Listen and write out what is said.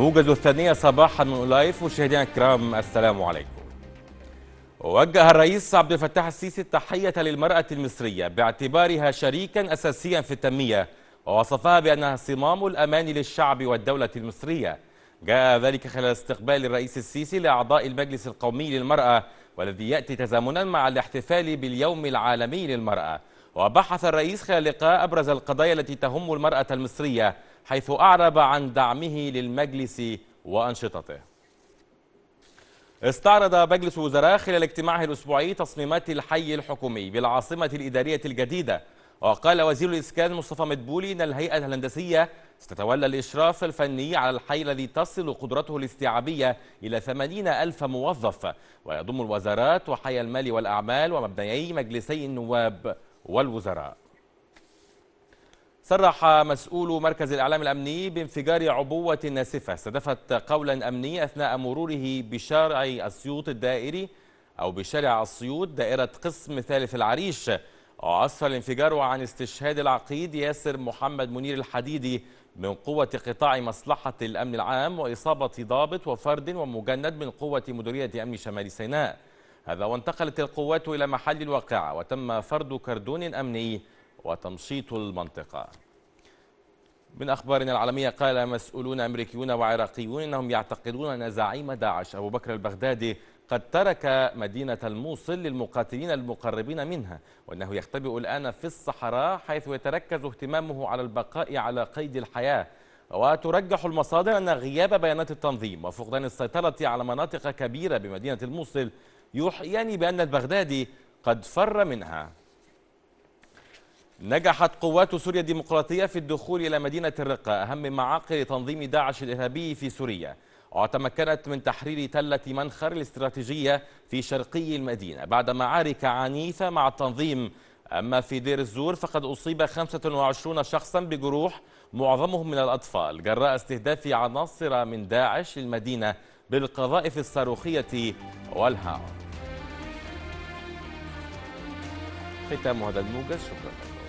الموجز الثانية صباحا من أولايف مشاهدينا الكرام السلام عليكم. وجه الرئيس عبد الفتاح السيسي التحية للمرأة المصرية باعتبارها شريكا أساسيا في التنمية ووصفها بأنها صمام الأمان للشعب والدولة المصرية. جاء ذلك خلال استقبال الرئيس السيسي لأعضاء المجلس القومي للمرأة والذي يأتي تزامنا مع الاحتفال باليوم العالمي للمرأة. وبحث الرئيس خلال لقاء أبرز القضايا التي تهم المرأة المصرية حيث أعرب عن دعمه للمجلس وأنشطته استعرض مجلس الوزراء خلال اجتماعه الأسبوعي تصميمات الحي الحكومي بالعاصمة الإدارية الجديدة وقال وزير الإسكان مصطفى مدبولي أن الهيئة الهندسية ستتولى الإشراف الفني على الحي الذي تصل قدرته الاستيعابية إلى 80 ألف موظف ويضم الوزارات وحي المال والأعمال ومبنيي مجلسي النواب والوزراء صرح مسؤول مركز الإعلام الأمني بانفجار عبوة ناسفة استهدفت قولا أمني أثناء مروره بشارع أسيوط الدائري أو بشارع أسيوط دائرة قسم ثالث العريش وعصف الانفجار عن استشهاد العقيد ياسر محمد منير الحديدي من قوة قطاع مصلحة الأمن العام وإصابة ضابط وفرد ومجند من قوة مديرية أمن شمال سيناء هذا وانتقلت القوات إلى محل الواقعة وتم فرد كردون أمني وتمشيط المنطقة من أخبارنا العالمية قال مسؤولون أمريكيون وعراقيون أنهم يعتقدون أن زعيم داعش أبو بكر البغدادي قد ترك مدينة الموصل للمقاتلين المقربين منها وأنه يختبئ الآن في الصحراء حيث يتركز اهتمامه على البقاء على قيد الحياة وترجح المصادر أن غياب بيانات التنظيم وفقدان السيطرة على مناطق كبيرة بمدينة الموصل يوحيان بأن البغدادي قد فر منها نجحت قوات سوريا الديمقراطية في الدخول إلى مدينة الرقة أهم معاقل تنظيم داعش الإرهابي في سوريا وتمكنت من تحرير تلة منخر الاستراتيجية في شرقي المدينة بعد معارك عنيفة مع التنظيم أما في دير الزور فقد أصيب 25 شخصا بجروح معظمهم من الأطفال جراء استهداف عناصر من داعش للمدينة بالقذائف الصاروخية والهاون ختام هذا الموجز شكرا لكم